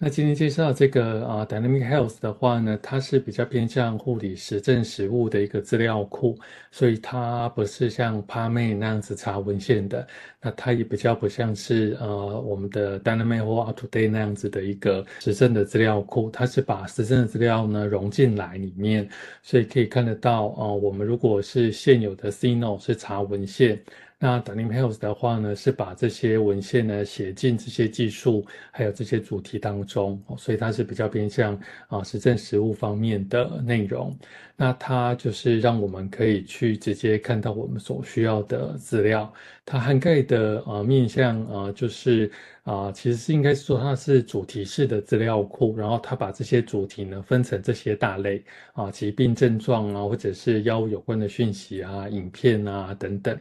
那今天介绍这个啊，Dynamic Health 的话呢，它是比较偏向护理实证实物的一个资料库，所以它不是像 p a m e 那样子查文献的，那它也比较不像是呃我们的 Dynamic 或 u p t o d a y 那样子的一个实证的资料库，它是把实证的资料呢融进来里面，所以可以看得到啊，我们如果是现有的 CNO 是查文献。那 d a n i n g p a l t s 的话呢，是把这些文献呢写进这些技术还有这些主题当中，所以它是比较偏向啊实证实务方面的内容。那它就是让我们可以去直接看到我们所需要的资料，它涵盖的呃面向呃就是啊，其实是应该是说它是主题式的资料库，然后它把这些主题呢分成这些大类啊，疾病症状啊，或者是药物有关的讯息啊、影片啊等等。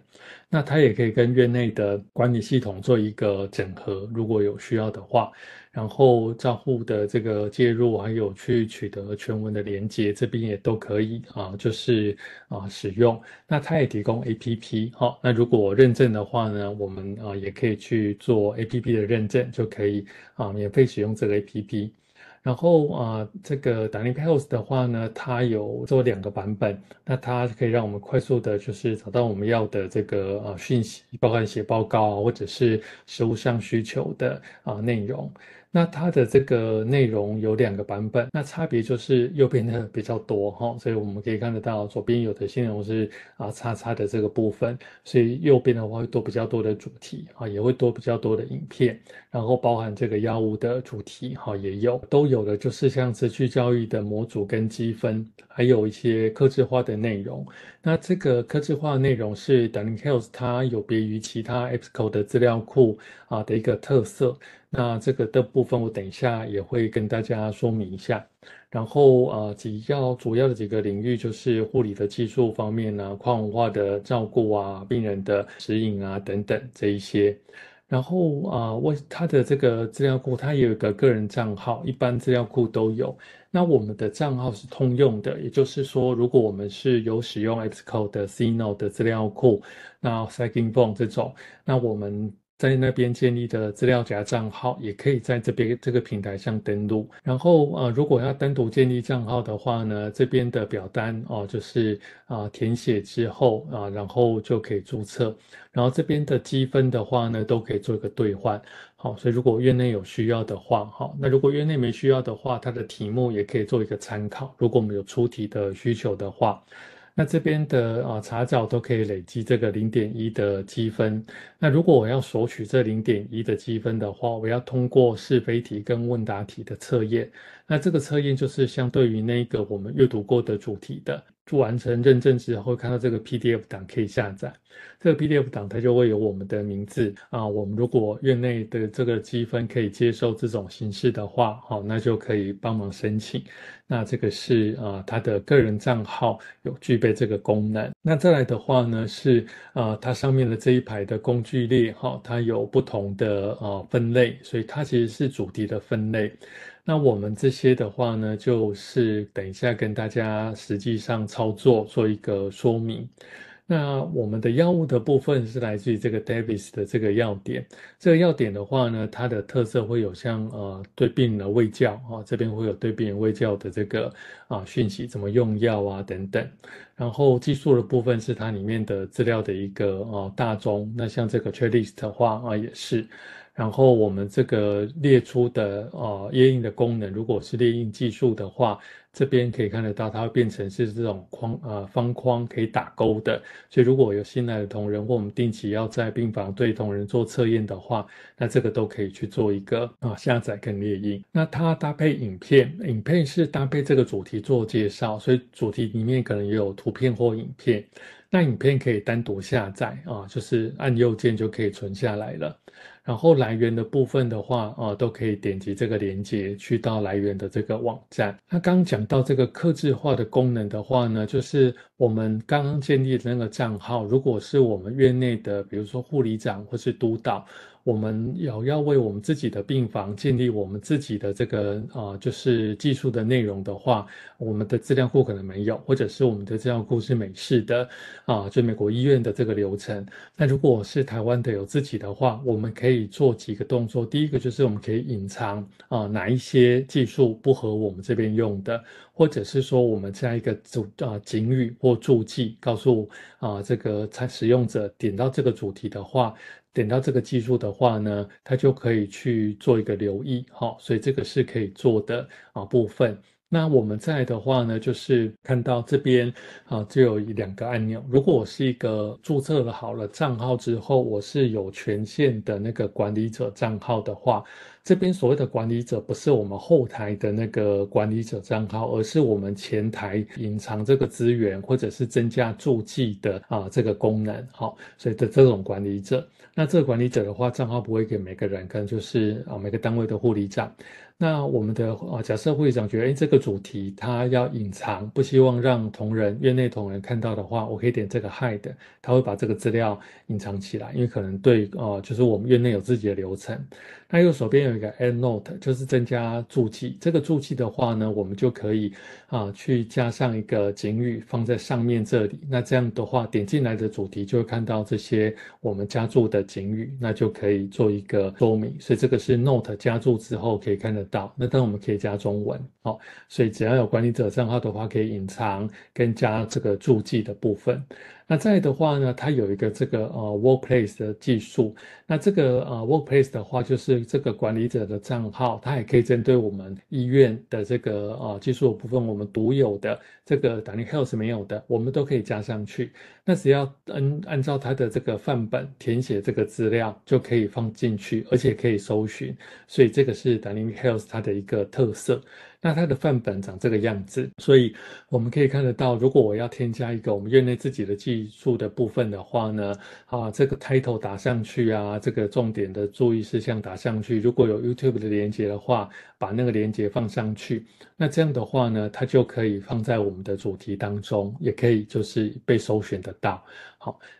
那它也可以跟院内的管理系统做一个整合，如果有需要的话。然后账户的这个介入还有去取得全文的连接，这边也都可以啊，就是啊使用。那它也提供 A P P，好，那如果认证的话呢，我们啊也可以去做 A P P 的认证，就可以啊免费使用这个 A P P。然后啊，这个 d a i l Pulse 的话呢，它有做两个版本，那它可以让我们快速的就是找到我们要的这个啊讯息，包含写报告或者是实务上需求的啊内容。那它的这个内容有两个版本，那差别就是右边的比较多哈，所以我们可以看得到左边有的内容是啊叉叉的这个部分，所以右边的话会多比较多的主题啊，也会多比较多的影片，然后包含这个药物的主题哈，也有都有的就是像持续教育的模组跟积分，还有一些科技化的内容。那这个科技化内容是 Darling h e l s 它有别于其他 e p s c o 的资料库啊的一个特色。那这个的部分，我等一下也会跟大家说明一下。然后啊，比较主要的几个领域就是护理的技术方面啊，跨文化的照顾啊，病人的指引啊等等这一些。然后啊，我他的这个资料库，他也有一个个人账号，一般资料库都有。那我们的账号是通用的，也就是说，如果我们是有使用 x c o d e 的 c i n o u 资料库，那 s c o n d p h o n e 这种，那我们。在那边建立的资料夹账号，也可以在这边这个平台上登录。然后呃，如果要单独建立账号的话呢，这边的表单哦，就是啊填写之后啊，然后就可以注册。然后这边的积分的话呢，都可以做一个兑换。好，所以如果院内有需要的话，哈，那如果院内没需要的话，它的题目也可以做一个参考。如果我们有出题的需求的话。那这边的啊查找都可以累积这个零点一的积分。那如果我要索取这零点一的积分的话，我要通过是非题跟问答题的测验。那这个测验就是相对于那个我们阅读过的主题的，做完成认证之后看到这个 PDF 档可以下载。这个 PDF 档它就会有我们的名字啊。我们如果院内的这个积分可以接受这种形式的话，哈，那就可以帮忙申请。那这个是啊，它的个人账号有具备这个功能。那再来的话呢，是啊，它上面的这一排的工具列，哈，它有不同的啊分类，所以它其实是主题的分类。那我们这些的话呢，就是等一下跟大家实际上操作做一个说明。那我们的药物的部分是来自于这个 Davis 的这个要点，这个要点的话呢，它的特色会有像呃对病人的喂教啊，这边会有对病人喂教的这个啊讯息，怎么用药啊等等。然后技术的部分是它里面的资料的一个啊大宗。那像这个 t r e d l i s t 的话啊也是。然后我们这个列出的啊列印的功能，如果是列印技术的话。这边可以看得到，它会变成是这种框啊方框可以打勾的。所以如果有新来的同仁或我们定期要在病房对同仁做测验的话，那这个都可以去做一个啊下载跟列印。那它搭配影片，影片是搭配这个主题做介绍，所以主题里面可能也有图片或影片。那影片可以单独下载啊，就是按右键就可以存下来了。然后来源的部分的话，啊，都可以点击这个链接去到来源的这个网站。那刚讲到这个刻制化的功能的话呢，就是我们刚刚建立的那个账号，如果是我们院内的，比如说护理长或是督导。我们有要为我们自己的病房建立我们自己的这个啊，就是技术的内容的话，我们的资料库可能没有，或者是我们的资料库是美式的啊，就美国医院的这个流程。那如果我是台湾的有自己的话，我们可以做几个动作。第一个就是我们可以隐藏啊，哪一些技术不合我们这边用的，或者是说我们加一个主啊警语或注记，告诉啊这个采使用者，点到这个主题的话。等到这个技术的话呢，它就可以去做一个留意，好，所以这个是可以做的啊部分。那我们在的话呢，就是看到这边啊，就有一两个按钮。如果我是一个注册了好了账号之后，我是有权限的那个管理者账号的话，这边所谓的管理者不是我们后台的那个管理者账号，而是我们前台隐藏这个资源或者是增加注记的啊这个功能，好，所以的这种管理者。那这个管理者的话，账号不会给每个人，可能就是啊每个单位的护理长。那我们的啊，假设会长觉得，哎，这个主题他要隐藏，不希望让同仁院内同仁看到的话，我可以点这个 Hide，他会把这个资料隐藏起来，因为可能对，呃，就是我们院内有自己的流程。那右手边有一个 e n d Note，就是增加注记。这个注记的话呢，我们就可以啊，去加上一个警语放在上面这里。那这样的话，点进来的主题就会看到这些我们加注的警语，那就可以做一个说明。所以这个是 Note 加注之后可以看的。那当然我们可以加中文，好，所以只要有管理者账号的话，可以隐藏跟加这个注记的部分。那再的话呢，它有一个这个呃 workplace 的技术。那这个呃 workplace 的话，就是这个管理者的账号，它也可以针对我们医院的这个呃技术部分，我们独有的这个 d a n i n g Health 是没有的，我们都可以加上去。那只要按按照它的这个范本填写这个资料，就可以放进去，而且可以搜寻。所以这个是 d a n i n g Health 它的一个特色。那它的范本长这个样子，所以我们可以看得到，如果我要添加一个我们院内自己的技术的部分的话呢，啊，这个 title 打上去啊，这个重点的注意事项打上去，如果有 YouTube 的连接的话，把那个连接放上去，那这样的话呢，它就可以放在我们的主题当中，也可以就是被搜寻得到。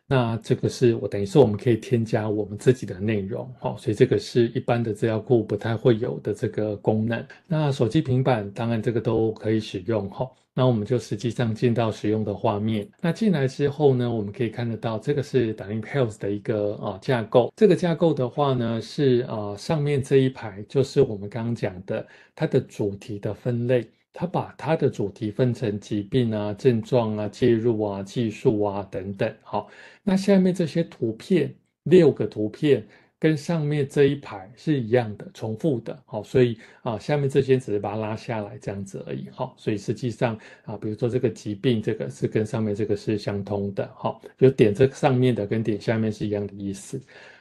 那这个是我等于是我们可以添加我们自己的内容，好，所以这个是一般的资料库不太会有的这个功能。那手机、平板当然这个都可以使用，哈。那我们就实际上进到使用的画面。那进来之后呢，我们可以看得到这个是打印 p e a l s 的一个啊架构。这个架构的话呢，是啊上面这一排就是我们刚刚讲的它的主题的分类。他把他的主题分成疾病啊、症状啊、介入啊、技术啊等等。好，那下面这些图片六个图片跟上面这一排是一样的，重复的。好，所以啊，下面这些只是把它拉下来这样子而已。好，所以实际上啊，比如说这个疾病，这个是跟上面这个是相通的。好，就点这上面的跟点下面是一样的意思。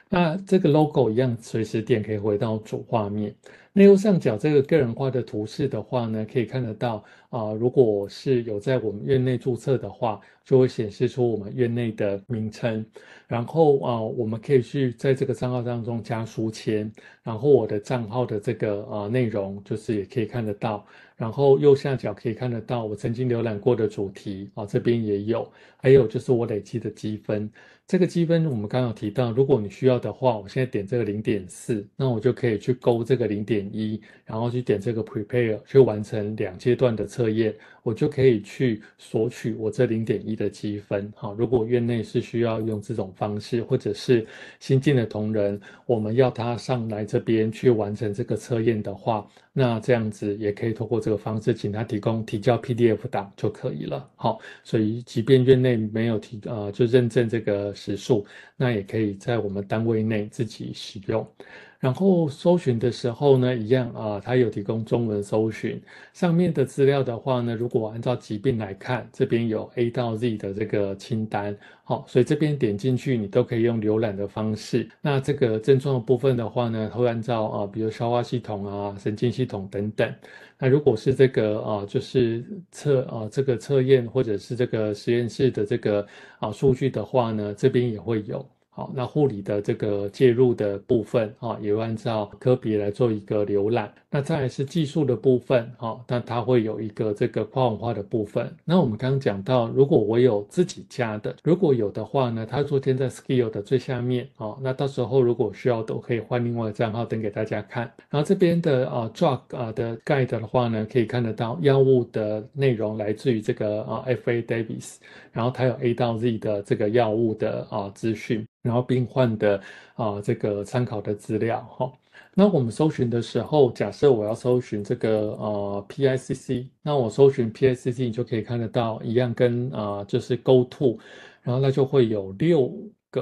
那这个 logo 一样，随时点可以回到主画面。那右上角这个个人化的图示的话呢，可以看得到啊。如果是有在我们院内注册的话，就会显示出我们院内的名称。然后啊，我们可以去在这个账号当中加书签。然后我的账号的这个啊内容，就是也可以看得到。然后右下角可以看得到我曾经浏览过的主题啊，这边也有。还有就是我累积的积分，这个积分我们刚刚提到，如果你需要的话，我现在点这个零点四，那我就可以去勾这个零点一，然后去点这个 prepare 去完成两阶段的测验。我就可以去索取我这零点一的积分，好，如果院内是需要用这种方式，或者是新进的同仁，我们要他上来这边去完成这个测验的话，那这样子也可以通过这个方式，请他提供提交 PDF 档就可以了。好，所以即便院内没有提呃，就认证这个时数，那也可以在我们单位内自己使用。然后搜寻的时候呢，一样啊，它有提供中文搜寻。上面的资料的话呢，如果按照疾病来看，这边有 A 到 Z 的这个清单。好，所以这边点进去，你都可以用浏览的方式。那这个症状的部分的话呢，会按照啊，比如消化系统啊、神经系统等等。那如果是这个啊，就是测啊，这个测验或者是这个实验室的这个啊数据的话呢，这边也会有。好，那护理的这个介入的部分啊，也会按照科比来做一个浏览。那再是技术的部分啊，那它会有一个这个跨文化的部分。那我们刚刚讲到，如果我有自己加的，如果有的话呢，它昨天在 Skill 的最下面啊，那到时候如果需要都可以换另外的账号登给大家看。然后这边的啊 Drug 啊的盖 e 的话呢，可以看得到药物的内容来自于这个啊 F A Davis，然后它有 A 到 Z 的这个药物的啊资讯。然后病患的啊这个参考的资料哈，那我们搜寻的时候，假设我要搜寻这个呃 P I C C，那我搜寻 P I C C，你就可以看得到一样跟啊就是 Go to，然后那就会有六。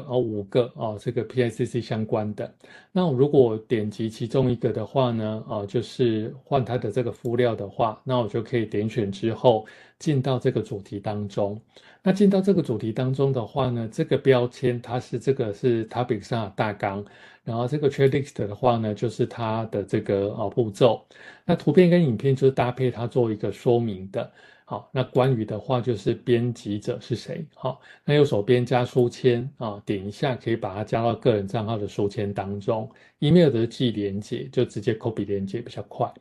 哦五个哦这个 PICC 相关的。那如果点击其中一个的话呢，啊，就是换它的这个敷料的话，那我就可以点选之后进到这个主题当中。那进到这个主题当中的话呢，这个标签它是这个是 topic 上的大纲，然后这个 checklist 的话呢，就是它的这个啊步骤。那图片跟影片就是搭配它做一个说明的。好，那关于的话就是编辑者是谁？好，那右手边加书签啊，点一下可以把它加到个人账号的书签当中。email 的寄连接就直接 copy 连接比较快。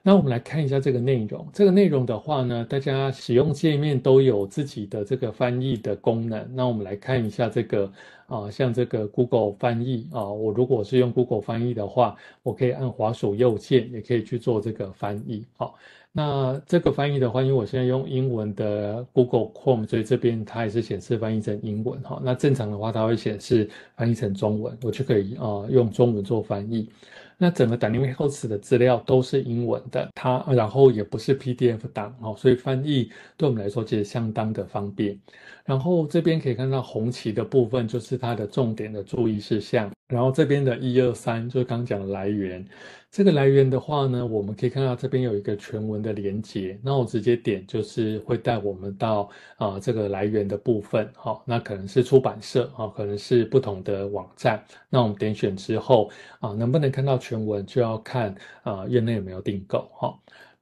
那我们来看一下这个内容。这个内容的话呢，大家使用界面都有自己的这个翻译的功能。那我们来看一下这个啊，像这个 Google 翻译啊，我如果是用 Google 翻译的话，我可以按滑鼠右键，也可以去做这个翻译。好。那这个翻译的话，因为我现在用英文的 Google Chrome，所以这边它也是显示翻译成英文哈。那正常的话，它会显示翻译成中文，我就可以啊用中文做翻译。那整个 d a n i n g House 的资料都是英文的，它然后也不是 PDF 档哦，所以翻译对我们来说其实相当的方便。然后这边可以看到红旗的部分，就是它的重点的注意事项。然后这边的一二三就是刚刚讲的来源，这个来源的话呢，我们可以看到这边有一个全文的连接，那我直接点就是会带我们到啊这个来源的部分，好，那可能是出版社啊，可能是不同的网站，那我们点选之后啊，能不能看到全文就要看啊院内有没有订购哈。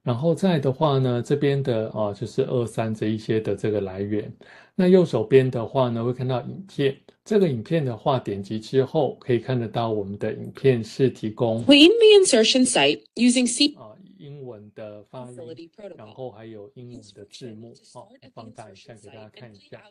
然后再的话呢，这边的啊就是二三这一些的这个来源。那右手边的话呢，会看到影片。这个影片的话，点击之后可以看得到我们的影片是提供。w in the insertion site using C。啊，英文的发音。然后还有英文的字幕，好，放大一下给大家看一下。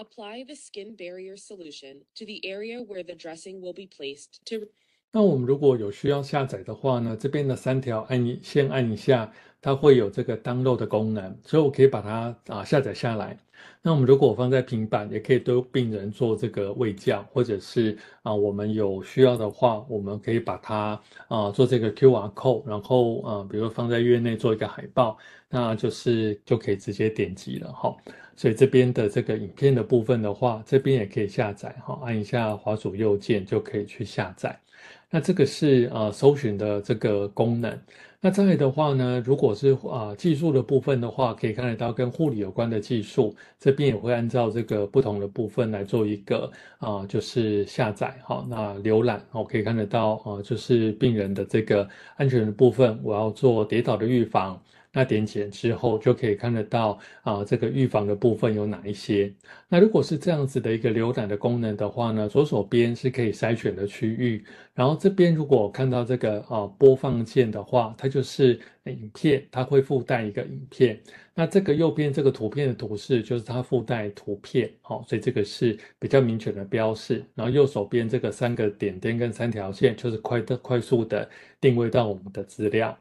Apply the skin barrier solution to the area where the dressing will be placed to 那我们如果有需要下载的话呢，这边的三条按一先按一下，它会有这个 download 的功能，所以我可以把它啊下载下来。那我们如果放在平板，也可以对病人做这个喂教，或者是啊我们有需要的话，我们可以把它啊做这个 QR code，然后啊比如放在院内做一个海报，那就是就可以直接点击了哈。所以这边的这个影片的部分的话，这边也可以下载哈，按一下滑鼠右键就可以去下载。那这个是啊搜寻的这个功能。那再的话呢，如果是啊技术的部分的话，可以看得到跟护理有关的技术，这边也会按照这个不同的部分来做一个啊就是下载哈。那浏览哦可以看得到啊就是病人的这个安全的部分，我要做跌倒的预防。那点来之后就可以看得到啊，这个预防的部分有哪一些？那如果是这样子的一个浏览的功能的话呢，左手边是可以筛选的区域，然后这边如果看到这个啊播放键的话，它就是影片，它会附带一个影片。那这个右边这个图片的图示就是它附带图片，好，所以这个是比较明确的标示。然后右手边这个三个点点跟三条线，就是快的快速的定位到我们的资料。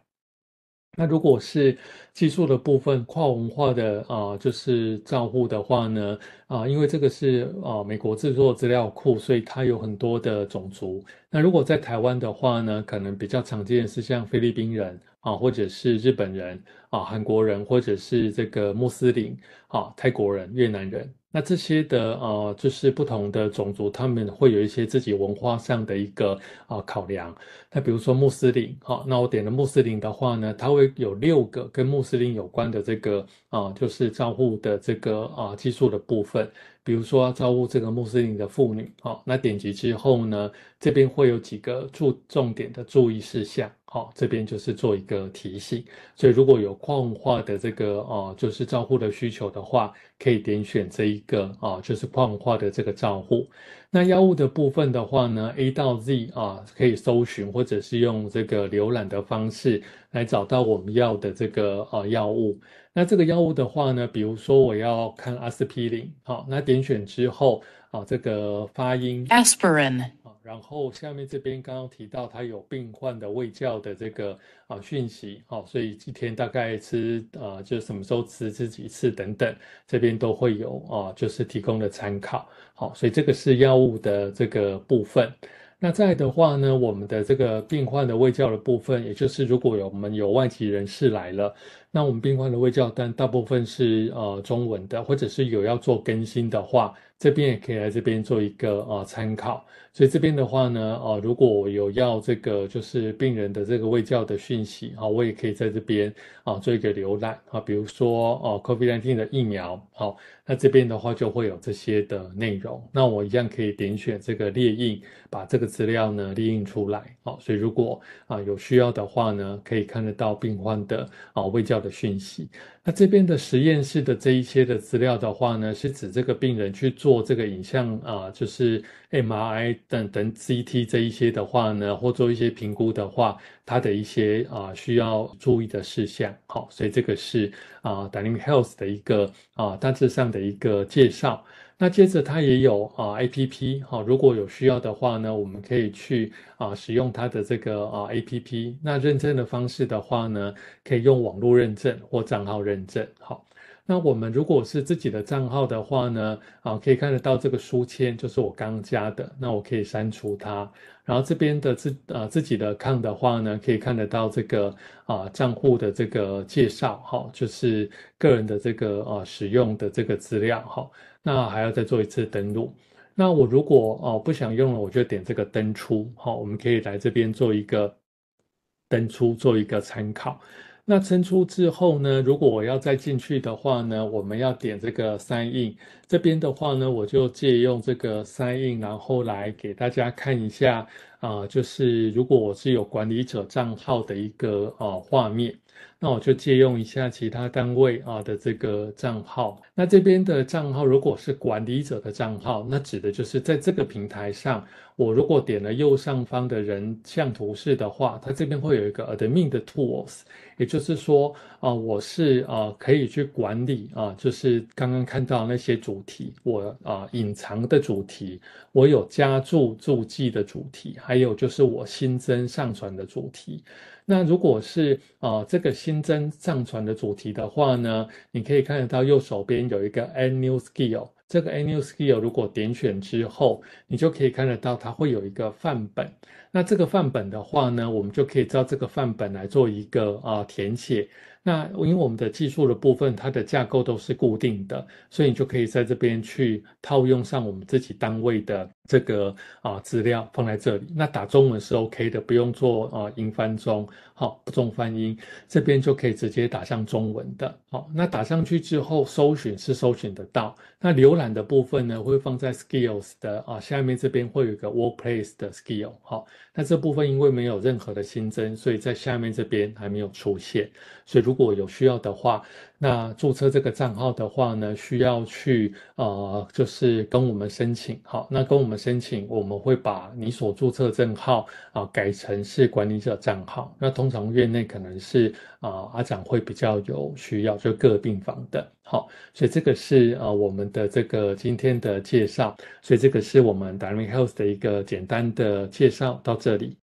那如果是技术的部分，跨文化的啊，就是账户的话呢？啊，因为这个是啊美国制作资料库，所以它有很多的种族。那如果在台湾的话呢，可能比较常见是像菲律宾人啊，或者是日本人啊、韩国人，或者是这个穆斯林啊、泰国人、越南人。那这些的呃，就是不同的种族，他们会有一些自己文化上的一个啊考量。那比如说穆斯林好，那我点了穆斯林的话呢，它会有六个跟穆斯林有关的这个啊，就是账户的这个啊技术的部分。but 比如说，招户这个穆斯林的妇女，好，那点击之后呢，这边会有几个注重点的注意事项，好，这边就是做一个提醒。所以，如果有矿化的这个哦，就是照护的需求的话，可以点选这一个哦，就是矿化的这个账户。那药物的部分的话呢，A 到 Z 啊，可以搜寻或者是用这个浏览的方式来找到我们要的这个呃药物。那这个药物的话呢，比如说我要看阿司匹林，好，那点。填选之后啊，这个发音。Aspirin 啊，然后下面这边刚刚提到，它有病患的胃教的这个啊讯息，好，所以一天大概吃啊，就什么时候吃，吃几次等等，这边都会有啊，就是提供了参考。好，所以这个是药物的这个部分。那再的话呢，我们的这个病患的胃教的部分，也就是如果有我们有外籍人士来了。那我们病患的卫教单大部分是呃中文的，或者是有要做更新的话，这边也可以来这边做一个呃参考。所以这边的话呢，呃，如果我有要这个就是病人的这个卫教的讯息啊，我也可以在这边啊做一个浏览啊，比如说哦，COVID nineteen 的疫苗，好，那这边的话就会有这些的内容。那我一样可以点选这个列印，把这个资料呢列印出来。好，所以如果啊有需要的话呢，可以看得到病患的啊卫教的。讯息。那这边的实验室的这一些的资料的话呢，是指这个病人去做这个影像啊，就是 MRI 等等 CT 这一些的话呢，或做一些评估的话，他的一些啊需要注意的事项。好，所以这个是啊，Dynamic Health 的一个啊大致上的一个介绍。那接着它也有啊，APP，好，如果有需要的话呢，我们可以去啊使用它的这个啊 APP。那认证的方式的话呢，可以用网络认证或账号认证，好。那我们如果是自己的账号的话呢，啊，可以看得到这个书签，就是我刚加的，那我可以删除它。然后这边的自呃自己的看的话呢，可以看得到这个啊账户的这个介绍，哈，就是个人的这个啊使用的这个资料，哈。那还要再做一次登录。那我如果哦不想用了，我就点这个登出，哈，我们可以来这边做一个登出，做一个参考。那撑出之后呢？如果我要再进去的话呢？我们要点这个三印。这边的话呢，我就借用这个三印，然后来给大家看一下啊，就是如果我是有管理者账号的一个呃画面。那我就借用一下其他单位啊的这个账号。那这边的账号如果是管理者的账号，那指的就是在这个平台上，我如果点了右上方的人像图示的话，它这边会有一个 Admin 的 Tools，也就是说啊，我是啊可以去管理啊，就是刚刚看到那些主题，我啊隐藏的主题，我有加注注记的主题，还有就是我新增上传的主题。那如果是啊这个新增上传的主题的话呢，你可以看得到右手边有一个 Add New Skill，这个 a n n n a l Skill 如果点选之后，你就可以看得到它会有一个范本。那这个范本的话呢，我们就可以照这个范本来做一个啊填写。那因为我们的技术的部分，它的架构都是固定的，所以你就可以在这边去套用上我们自己单位的这个啊资料放在这里。那打中文是 OK 的，不用做啊英翻中，好不中翻英，这边就可以直接打上中文的。好，那打上去之后，搜寻是搜寻得到。那浏览的部分呢，会放在 Skills 的啊下面这边会有一个 Workplace 的 Skill。好，那这部分因为没有任何的新增，所以在下面这边还没有出现。所以如如果有需要的话，那注册这个账号的话呢，需要去呃，就是跟我们申请。好，那跟我们申请，我们会把你所注册账号啊改成是管理者账号。那通常院内可能是啊阿长会比较有需要，就各病房的。好，所以这个是呃我们的这个今天的介绍。所以这个是我们的 d a r i n Health 的一个简单的介绍，到这里。